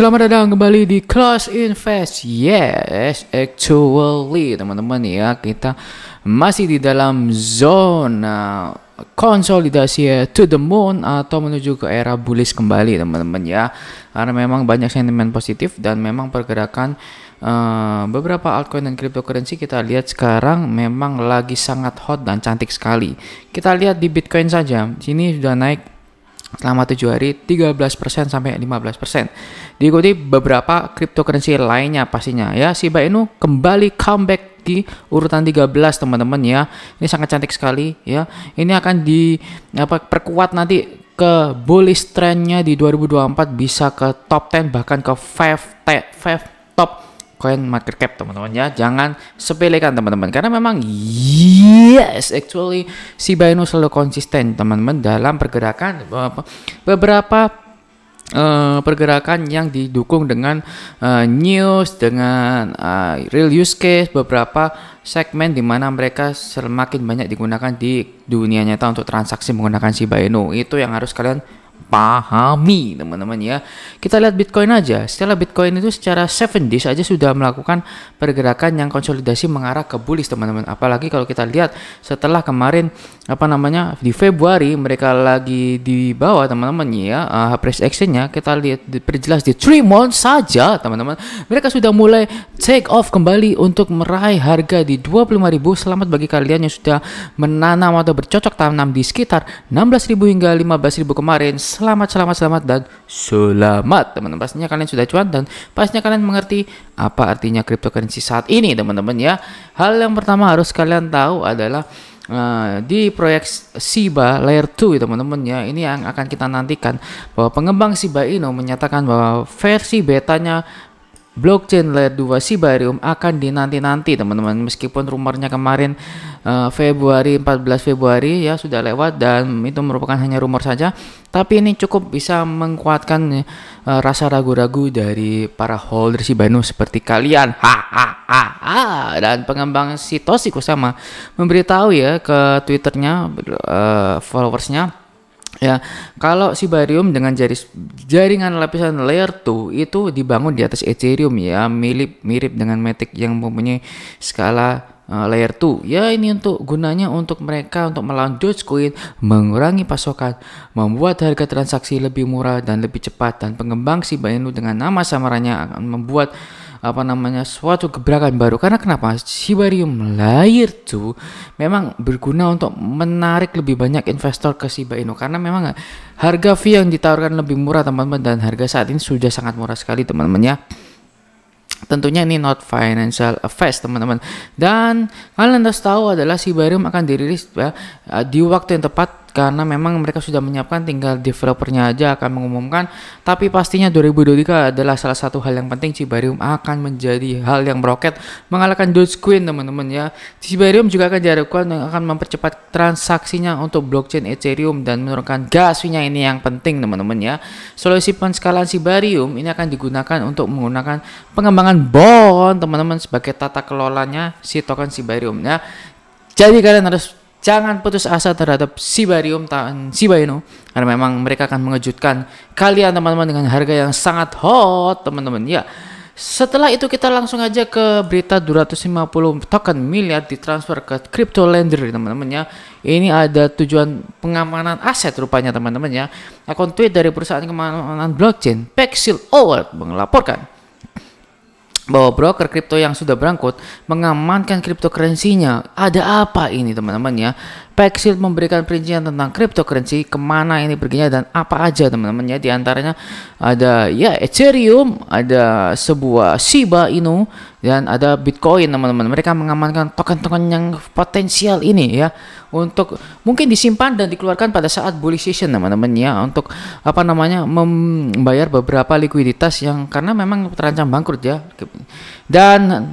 Selamat datang kembali di Class Invest. Yes, actually teman-teman ya, kita masih di dalam zona konsolidasi ya, to the moon atau menuju ke era bullish kembali teman-teman ya. Karena memang banyak sentimen positif dan memang pergerakan uh, beberapa altcoin dan cryptocurrency kita lihat sekarang memang lagi sangat hot dan cantik sekali. Kita lihat di Bitcoin saja, sini sudah naik selama tujuh hari 13% sampai 15%. Diikuti beberapa cryptocurrency lainnya pastinya ya. Shiba Inu kembali comeback di urutan 13 teman-teman ya. Ini sangat cantik sekali ya. Ini akan di apa perkuat nanti ke bullish trendnya di 2024 bisa ke top 10 bahkan ke 5 5 Coin Market Cap teman-teman ya. Jangan sepelekan teman-teman karena memang yes actually si Binance selalu konsisten teman-teman dalam pergerakan beberapa Uh, pergerakan yang didukung dengan uh, news, dengan uh, real use case, beberapa segmen di mana mereka semakin banyak digunakan di dunia nyata untuk transaksi menggunakan si Inu. Itu yang harus kalian pahami teman-teman ya. Kita lihat Bitcoin aja. Setelah Bitcoin itu secara 7 days aja sudah melakukan pergerakan yang konsolidasi mengarah ke bullish teman-teman. Apalagi kalau kita lihat setelah kemarin apa namanya di Februari mereka lagi di bawah teman-teman ya uh, price action nya kita lihat diperjelas di 3 months saja teman-teman mereka sudah mulai take off kembali untuk meraih harga di 25.000 selamat bagi kalian yang sudah menanam atau bercocok tanam di sekitar 16.000 hingga 15.000 kemarin selamat, selamat, selamat, dan selamat teman-teman. Pastinya kalian sudah cuan dan pastinya kalian mengerti apa artinya cryptocurrency saat ini teman-teman ya. Hal yang pertama harus kalian tahu adalah Uh, di proyek SIBA Layer 2 teman-teman ya ini yang akan kita nantikan bahwa pengembang SIBA Inu menyatakan bahwa versi betanya blockchain layer 2 Sibarium akan dinanti-nanti teman-teman meskipun rumornya kemarin uh, Februari 14 Februari ya sudah lewat dan itu merupakan hanya rumor saja tapi ini cukup bisa menguatkan uh, rasa ragu-ragu dari para holder Sibarium seperti kalian ha ha ha, ha. dan pengembang Sitoshi Kusama memberitahu ya ke Twitternya uh, followersnya Ya, kalau si Sibarium dengan jaris, jaringan lapisan layer 2 itu dibangun di atas Ethereum ya, mirip mirip dengan Matic yang mempunyai skala uh, layer 2. Ya, ini untuk gunanya untuk mereka untuk melawan Dogecoin, mengurangi pasokan, membuat harga transaksi lebih murah dan lebih cepat dan pengembang si Sibarium dengan nama samaranya akan membuat apa namanya suatu gebrakan baru karena kenapa Sibarium lahir tuh memang berguna untuk menarik lebih banyak investor ke Shiba Inu karena memang harga fee yang ditawarkan lebih murah teman-teman dan harga saat ini sudah sangat murah sekali teman-teman ya tentunya ini not financial affairs teman-teman dan kalian harus tahu adalah Sibarium akan dirilis ya, di waktu yang tepat karena memang mereka sudah menyiapkan tinggal developernya aja akan mengumumkan tapi pastinya 2023 adalah salah satu hal yang penting Cibarium akan menjadi hal yang meroket mengalahkan Dogecoin teman-teman ya Cibarium juga akan diharapkan akan mempercepat transaksinya untuk blockchain Ethereum dan menurunkan gas fee-nya ini yang penting teman-teman ya solusi penskalaan Cibarium ini akan digunakan untuk menggunakan pengembangan bond teman-teman sebagai tata kelolanya si token Cibarium ya jadi kalian harus jangan putus asa terhadap Sibarium tahun Sibaino karena memang mereka akan mengejutkan kalian teman-teman dengan harga yang sangat hot teman-teman ya setelah itu kita langsung aja ke berita 250 token miliar ditransfer ke crypto lender teman-teman ya ini ada tujuan pengamanan aset rupanya teman-teman ya akun tweet dari perusahaan keamanan blockchain Pexil Award melaporkan bahwa broker kripto yang sudah berangkut mengamankan cryptocurrency-nya. Ada apa ini teman-teman ya? Paxil memberikan perincian tentang cryptocurrency, kemana ini perginya dan apa aja teman temannya Di antaranya ada ya Ethereum, ada sebuah Shiba Inu dan ada Bitcoin teman-teman. Mereka mengamankan token-token yang potensial ini ya untuk mungkin disimpan dan dikeluarkan pada saat bullish season teman-teman ya untuk apa namanya membayar beberapa likuiditas yang karena memang terancam bangkrut ya. Dan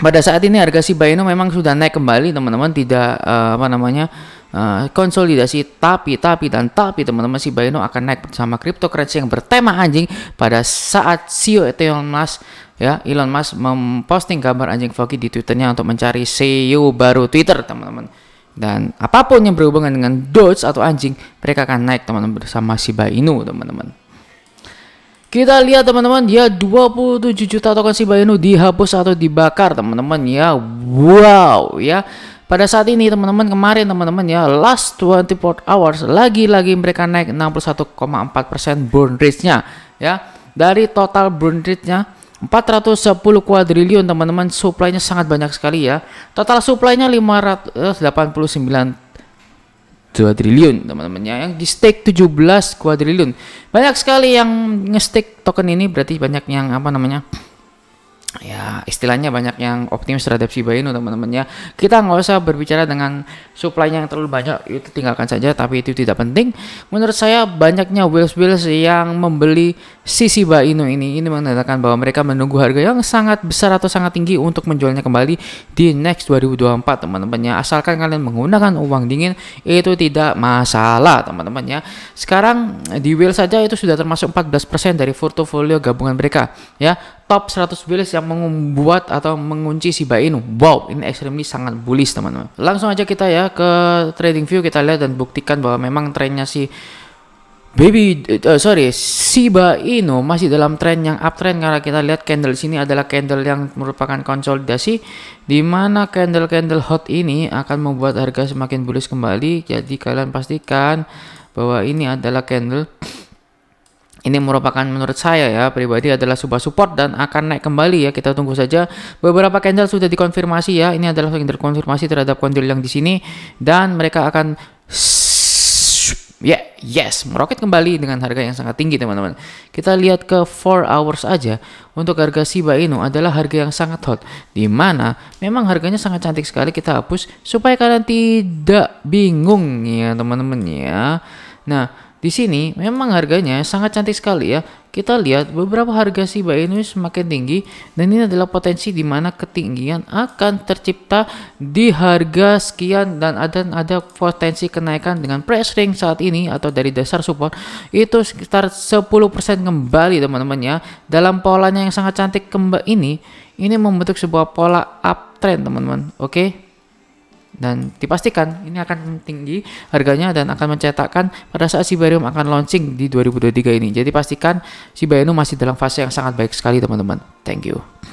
pada saat ini harga si memang sudah naik kembali teman-teman tidak uh, apa namanya uh, konsolidasi tapi tapi dan tapi teman-teman si akan naik bersama cryptocurrency yang bertema anjing pada saat CEO Elon Musk ya Elon Musk memposting gambar anjing Foggy di Twitternya untuk mencari CEO baru Twitter teman-teman dan apapun yang berhubungan dengan Doge atau anjing mereka akan naik teman-teman bersama si Baino teman-teman kita lihat teman-teman ya 27 juta token Shiba Inu dihapus atau dibakar teman-teman ya. Wow ya. Pada saat ini teman-teman kemarin teman-teman ya last 24 hours lagi-lagi mereka naik 61,4% burn rate-nya ya. Dari total burn rate-nya 410 kuadriliun teman-teman supply-nya sangat banyak sekali ya. Total supply-nya 589 2 triliun teman-temannya yang di stake 17 kuadriliun banyak sekali yang nge-stake token ini berarti banyak yang apa namanya ya istilahnya banyak yang optimis terhadap Shiba Inu teman-teman ya kita nggak usah berbicara dengan supply yang terlalu banyak itu tinggalkan saja tapi itu tidak penting menurut saya banyaknya whales whales yang membeli si Shiba Inu ini ini menandakan bahwa mereka menunggu harga yang sangat besar atau sangat tinggi untuk menjualnya kembali di next 2024 teman-teman ya asalkan kalian menggunakan uang dingin itu tidak masalah teman-teman ya sekarang di whales saja itu sudah termasuk 14% dari portfolio gabungan mereka ya top 100 bullish yang membuat atau mengunci si buy Wow, ini extremely sangat bullish teman-teman. Langsung aja kita ya ke trading view kita lihat dan buktikan bahwa memang trennya si Baby, uh, sorry, Shiba Inu masih dalam tren yang uptrend karena kita lihat candle sini adalah candle yang merupakan konsolidasi di mana candle-candle hot ini akan membuat harga semakin bullish kembali. Jadi kalian pastikan bahwa ini adalah candle ini merupakan menurut saya ya pribadi adalah sebuah support dan akan naik kembali ya kita tunggu saja beberapa candle sudah dikonfirmasi ya ini adalah candle konfirmasi terhadap candle yang di sini dan mereka akan yeah, yes meroket kembali dengan harga yang sangat tinggi teman-teman kita lihat ke 4 hours aja untuk harga Shiba Inu adalah harga yang sangat hot di mana memang harganya sangat cantik sekali kita hapus supaya kalian tidak bingung ya teman-teman ya nah di sini memang harganya sangat cantik sekali ya. Kita lihat beberapa harga Shiba Inu semakin tinggi dan ini adalah potensi di mana ketinggian akan tercipta di harga sekian dan ada ada potensi kenaikan dengan price range saat ini atau dari dasar support itu sekitar 10% kembali teman-teman ya. Dalam polanya yang sangat cantik kembali ini ini membentuk sebuah pola uptrend teman-teman. Oke. Okay? dan dipastikan ini akan tinggi harganya dan akan mencetakkan pada saat Sibarium akan launching di 2023 ini. Jadi pastikan Inu masih dalam fase yang sangat baik sekali teman-teman. Thank you.